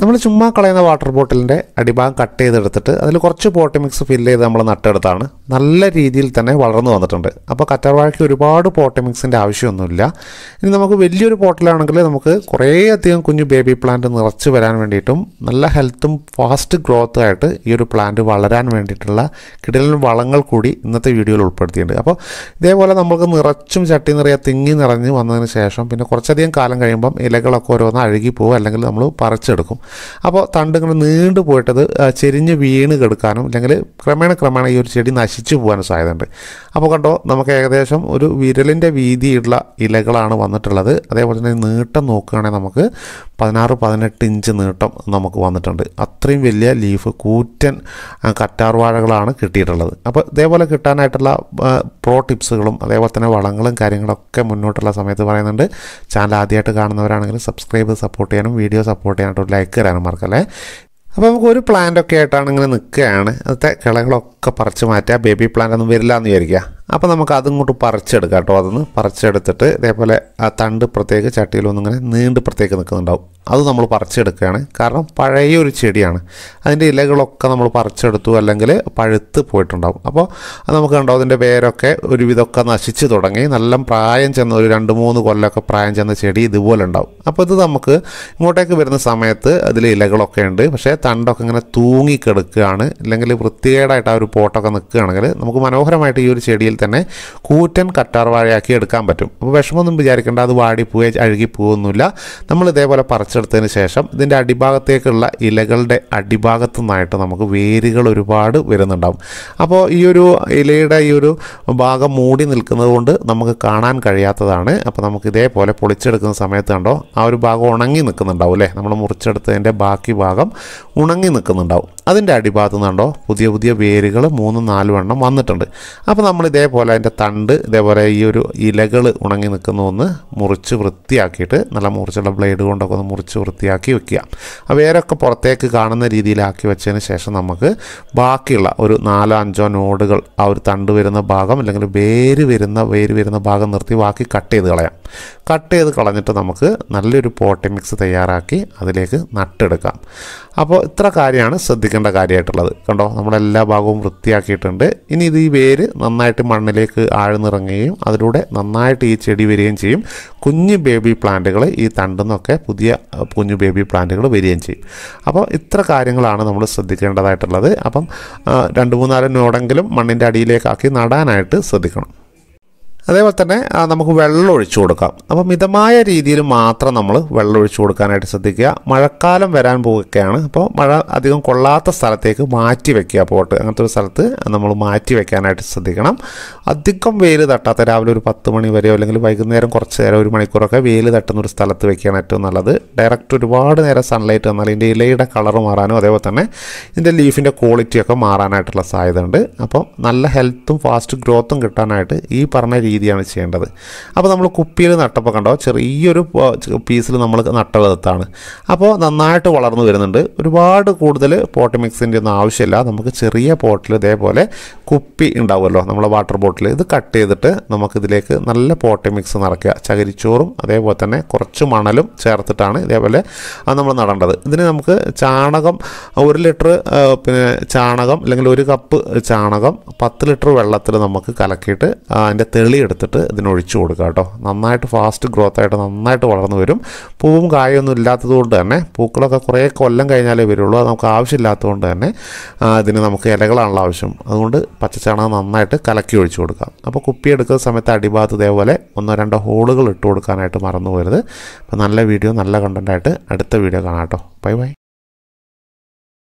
നമ്മൾ ചുമ്മാ കളയുന്ന വാട്ടർ ബോട്ടിലിൻ്റെ അടിഭാഗം കട്ട് ചെയ്തെടുത്തിട്ട് അതിൽ കുറച്ച് പോട്ടി മിക്സ് ഫില്ല് ചെയ്ത് നമ്മൾ നട്ടെടുത്താണ് നല്ല രീതിയിൽ തന്നെ വളർന്നു വന്നിട്ടുണ്ട് അപ്പോൾ കറ്റർവാഴയ്ക്ക് ഒരുപാട് പോട്ടി മിക്സിൻ്റെ ആവശ്യമൊന്നുമില്ല ഇനി നമുക്ക് വലിയൊരു പോട്ടിലാണെങ്കിൽ നമുക്ക് കുറേ അധികം കുഞ്ഞു ബേബി പ്ലാന്റ് നിറച്ച് വരാൻ വേണ്ടിയിട്ടും നല്ല ഹെൽത്തും ഫാസ്റ്റ് ഗ്രോത്തും ആയിട്ട് ഈ ഒരു പ്ലാന്റ് വളരാൻ വേണ്ടിയിട്ടുള്ള കിടലിൽ വളങ്ങൾ കൂടി ഇന്നത്തെ വീഡിയോയിൽ ഉൾപ്പെടുത്തിയിട്ടുണ്ട് അപ്പോൾ ഇതേപോലെ നമുക്ക് നിറച്ചും ചട്ടി നിറയെ തിങ്ങി നിറഞ്ഞ് വന്നതിന് ശേഷം പിന്നെ കുറച്ചധികം കാലം കഴിയുമ്പം ഇലകളൊക്കെ ഓരോന്ന് അഴുകി പോകും അല്ലെങ്കിൽ നമ്മൾ പറിച്ചെടുക്കും അപ്പോൾ തണ്ട് ഇങ്ങനെ നീണ്ടു പോയിട്ടത് ചെരിഞ്ഞ് വീണ് കെടുക്കാനും അല്ലെങ്കിൽ ക്രമേണ ക്രമേണ ഈ ഒരു ചെടി നശിച്ചു പോകാനും സാധ്യതയുണ്ട് അപ്പോൾ കണ്ടോ നമുക്ക് ഏകദേശം ഒരു വിരലിൻ്റെ വീതിയുള്ള ഇലകളാണ് വന്നിട്ടുള്ളത് അതേപോലെ തന്നെ നീട്ടം നോക്കുകയാണെങ്കിൽ നമുക്ക് പതിനാറ് പതിനെട്ട് ഇഞ്ച് നീട്ടം നമുക്ക് വന്നിട്ടുണ്ട് അത്രയും വലിയ ലീഫ് കൂറ്റൻ കറ്റാർവാഴകളാണ് കിട്ടിയിട്ടുള്ളത് അപ്പോൾ ഇതേപോലെ കിട്ടാനായിട്ടുള്ള പ്രോ ടിപ്സുകളും അതേപോലെ തന്നെ വളങ്ങളും കാര്യങ്ങളൊക്കെ മുന്നോട്ടുള്ള സമയത്ത് പറയുന്നുണ്ട് ചാനൽ ആദ്യമായിട്ട് കാണുന്നവരാണെങ്കിൽ സബ്സ്ക്രൈബ് സപ്പോർട്ട് ചെയ്യാനും വീഡിയോ സപ്പോർട്ട് ചെയ്യാനായിട്ട് ലൈക്ക് വഴക്കേറാനും മറക്കല്ലേ അപ്പോൾ നമുക്ക് ഒരു പ്ലാന്റ് ഒക്കെ ആയിട്ടാണ് ഇങ്ങനെ നിൽക്കുകയാണ് അതത്തെ കിളകളൊക്കെ പറിച്ച് മാറ്റുക ബേബി പ്ലാന്റ് ഒന്നും വരില്ല എന്ന് വിചാരിക്കുക അപ്പോൾ നമുക്ക് അതിങ്ങോട്ട് പറിച്ചെടുക്കാം കേട്ടോ അതൊന്ന് പറിച്ചെടുത്തിട്ട് ഇതേപോലെ ആ തണ്ട് പ്രത്യേക ചട്ടിയിലൊന്നും ഇങ്ങനെ നീണ്ട് പ്രത്യേകം നിൽക്കുന്നുണ്ടാവും അത് നമ്മൾ പറിച്ചെടുക്കുകയാണ് കാരണം പഴയ ഒരു ചെടിയാണ് അതിൻ്റെ ഇലകളൊക്കെ നമ്മൾ പറിച്ചെടുത്തു അല്ലെങ്കിൽ പഴുത്ത് പോയിട്ടുണ്ടാവും അപ്പോൾ നമുക്ക് കണ്ടോ അതിൻ്റെ വേരൊക്കെ ഒരുവിധമൊക്കെ നശിച്ചു തുടങ്ങി നല്ല പ്രായം ചെന്ന ഒരു രണ്ട് മൂന്ന് കൊല്ലമൊക്കെ പ്രായം ചെന്ന ചെടി ഇതുപോലെ ഉണ്ടാവും അപ്പോൾ ഇത് നമുക്ക് ഇങ്ങോട്ടേക്ക് വരുന്ന സമയത്ത് അതിൽ ഇലകളൊക്കെ ഉണ്ട് പക്ഷേ തണ്ടൊക്കെ ഇങ്ങനെ തൂങ്ങിക്കെടുക്കുകയാണ് അല്ലെങ്കിൽ വൃത്തികേടായിട്ട് ആ ഒരു പോട്ടൊക്കെ നിൽക്കുകയാണെങ്കിൽ നമുക്ക് മനോഹരമായിട്ട് ഈ ഒരു ചെടിയിൽ തന്നെ കൂറ്റൻ വാഴയാക്കി എടുക്കാൻ പറ്റും അപ്പോൾ വിഷമമൊന്നും വിചാരിക്കേണ്ട അത് വാടി പോവുകയോ അഴുകി പോകുന്നില്ല നമ്മൾ ഇതേപോലെ പറിച്ച് പിടിച്ചെടുത്തതിന് ശേഷം ഇതിൻ്റെ അടിഭാഗത്തേക്കുള്ള ഇലകളുടെ അടിഭാഗത്തു നിന്നായിട്ട് നമുക്ക് വേരുകൾ ഒരുപാട് വരുന്നുണ്ടാവും അപ്പോൾ ഈ ഒരു ഇലയുടെ ഈ ഒരു ഭാഗം മൂടി നിൽക്കുന്നത് കൊണ്ട് നമുക്ക് കാണാൻ കഴിയാത്തതാണ് അപ്പോൾ നമുക്ക് ഇതേപോലെ പൊളിച്ചെടുക്കുന്ന സമയത്ത് കണ്ടോ ആ ഒരു ഭാഗം ഉണങ്ങി നിൽക്കുന്നുണ്ടാവും അല്ലേ നമ്മൾ മുറിച്ചെടുത്തതിൻ്റെ ബാക്കി ഭാഗം ഉണങ്ങി നിൽക്കുന്നുണ്ടാവും അതിൻ്റെ അടിഭാഗത്ത് നിന്നുണ്ടോ പുതിയ പുതിയ വേരുകൾ മൂന്ന് നാല് വണ്ണം വന്നിട്ടുണ്ട് അപ്പോൾ നമ്മൾ ഇതേപോലെ അതിൻ്റെ തണ്ട് ഇതേപോലെ ഈ ഒരു ഇലകൾ ഉണങ്ങി നിൽക്കുന്ന ഒന്ന് മുറിച്ച് വൃത്തിയാക്കിയിട്ട് നല്ല മുറിച്ചുള്ള ബ്ലേഡ് കൊണ്ടൊക്കെ ഒന്ന് മുറിച്ച് വൃത്തിയാക്കി വെക്കുക ആ വേരൊക്കെ പുറത്തേക്ക് കാണുന്ന രീതിയിലാക്കി വെച്ചതിന് ശേഷം നമുക്ക് ബാക്കിയുള്ള ഒരു നാലോ അഞ്ചോ നോഡുകൾ ആ ഒരു തണ്ട് വരുന്ന ഭാഗം അല്ലെങ്കിൽ വേര് വരുന്ന വേര് വരുന്ന ഭാഗം നിർത്തി ബാക്കി കട്ട് ചെയ്ത് കളയാം കട്ട് ചെയ്ത് കളഞ്ഞിട്ട് നമുക്ക് നല്ലൊരു പോട്ടി മിക്സ് തയ്യാറാക്കി അതിലേക്ക് നട്ടെടുക്കാം അപ്പോൾ ഇത്ര കാര്യമാണ് ശ്രദ്ധിക്കേണ്ട കാര്യമായിട്ടുള്ളത് കണ്ടോ നമ്മളെല്ലാ ഭാഗവും വൃത്തിയാക്കിയിട്ടുണ്ട് ഇനി ഇത് ഈ വേര് നന്നായിട്ട് മണ്ണിലേക്ക് ആഴ്ന്നിറങ്ങുകയും അതിലൂടെ നന്നായിട്ട് ഈ ചെടി വരികയും ചെയ്യും കുഞ്ഞു ബേബി പ്ലാന്റുകൾ ഈ തണ്ടെന്നൊക്കെ പുതിയ കുഞ്ഞു ബേബി പ്ലാന്റുകൾ വരികയും ചെയ്യും അപ്പോൾ ഇത്ര കാര്യങ്ങളാണ് നമ്മൾ ശ്രദ്ധിക്കേണ്ടതായിട്ടുള്ളത് അപ്പം രണ്ട് മൂന്നാല് നോടെങ്കിലും മണ്ണിൻ്റെ അടിയിലേക്കാക്കി നടാനായിട്ട് ശ്രദ്ധിക്കണം അതേപോലെ തന്നെ നമുക്ക് വെള്ളം ഒഴിച്ചു കൊടുക്കാം അപ്പോൾ മിതമായ രീതിയിൽ മാത്രം നമ്മൾ വെള്ളം ഒഴിച്ചു കൊടുക്കാനായിട്ട് ശ്രദ്ധിക്കുക മഴക്കാലം വരാൻ പോവുകയാണ് അപ്പോൾ മഴ അധികം കൊള്ളാത്ത സ്ഥലത്തേക്ക് മാറ്റി വെക്കുക പോട്ട് അങ്ങനത്തെ ഒരു സ്ഥലത്ത് നമ്മൾ മാറ്റി വെക്കാനായിട്ട് ശ്രദ്ധിക്കണം അധികം വെയിൽ തട്ടാത്ത രാവിലെ ഒരു പത്ത് മണി വരെയോ അല്ലെങ്കിൽ വൈകുന്നേരം കുറച്ച് നേരം ഒരു മണിക്കൂറൊക്കെ വെയിൽ തട്ടുന്ന ഒരു സ്ഥലത്ത് വെക്കുകയാണ് ഏറ്റവും നല്ലത് ഡയറക്റ്റ് ഒരുപാട് നേരം സൺലൈറ്റ് വന്നാൽ ഇതിൻ്റെ ഇലയുടെ കളർ മാറാനും അതേപോലെ തന്നെ ഇതിൻ്റെ ലീഫിൻ്റെ ക്വാളിറ്റിയൊക്കെ മാറാനായിട്ടുള്ള സാധ്യത ഉണ്ട് അപ്പം നല്ല ഹെൽത്തും ഫാസ്റ്റ് ഗ്രോത്തും കിട്ടാനായിട്ട് ഈ പറഞ്ഞ രീതി രീതിയാണ് ചെയ്യേണ്ടത് അപ്പോൾ നമ്മൾ കുപ്പിയിൽ നട്ടപ്പോൾ കണ്ടോ ചെറിയൊരു പീസിൽ നമ്മൾ നട്ടളത്താണ് അപ്പോൾ നന്നായിട്ട് വളർന്നു വരുന്നുണ്ട് ഒരുപാട് കൂടുതൽ പോട്ട് മിക്സിൻ്റെ ഒന്നും ആവശ്യമില്ല നമുക്ക് ചെറിയ പോട്ടിൽ ഇതേപോലെ കുപ്പി ഉണ്ടാവുമല്ലോ നമ്മളെ വാട്ടർ ബോട്ടിൽ ഇത് കട്ട് ചെയ്തിട്ട് നമുക്കിതിലേക്ക് നല്ല പോട്ട് മിക്സ് നിറയ്ക്കുക ചകരിച്ചോറും അതേപോലെ തന്നെ കുറച്ച് മണലും ചേർത്തിട്ടാണ് ഇതേപോലെ നമ്മൾ നടേണ്ടത് ഇതിന് നമുക്ക് ചാണകം ഒരു ലിറ്റർ പിന്നെ ചാണകം അല്ലെങ്കിൽ ഒരു കപ്പ് ചാണകം പത്ത് ലിറ്റർ വെള്ളത്തിൽ നമുക്ക് കലക്കിയിട്ട് അതിൻ്റെ തെളി എടുത്തിട്ട് ഇതിനൊഴിച്ചു കൊടുക്കുക കേട്ടോ നന്നായിട്ട് ഫാസ്റ്റ് ഗ്രോത്ത് ആയിട്ട് നന്നായിട്ട് വളർന്നു വരും പൂവും കായൊന്നും ഇല്ലാത്തതുകൊണ്ട് തന്നെ പൂക്കളൊക്കെ കുറേ കൊല്ലം കഴിഞ്ഞാലേ വരുള്ളൂ അത് നമുക്ക് ആവശ്യമില്ലാത്തതുകൊണ്ട് തന്നെ ഇതിന് നമുക്ക് ഇലകളാണല്ലോ ആവശ്യം അതുകൊണ്ട് പച്ചച്ചാണകം നന്നായിട്ട് കലക്കി ഒഴിച്ചു കൊടുക്കാം അപ്പോൾ കുപ്പി എടുക്കുന്ന സമയത്ത് അടിഭാഗത്ത് ഇതേപോലെ ഒന്നോ രണ്ടോ ഹോളുകൾ ഇട്ട് കൊടുക്കാനായിട്ട് മറന്നു പോരുത് അപ്പോൾ നല്ല വീഡിയോ നല്ല കണ്ടൻറ്റായിട്ട് അടുത്ത വീഡിയോ കാണാം കേട്ടോ ബൈ ബൈ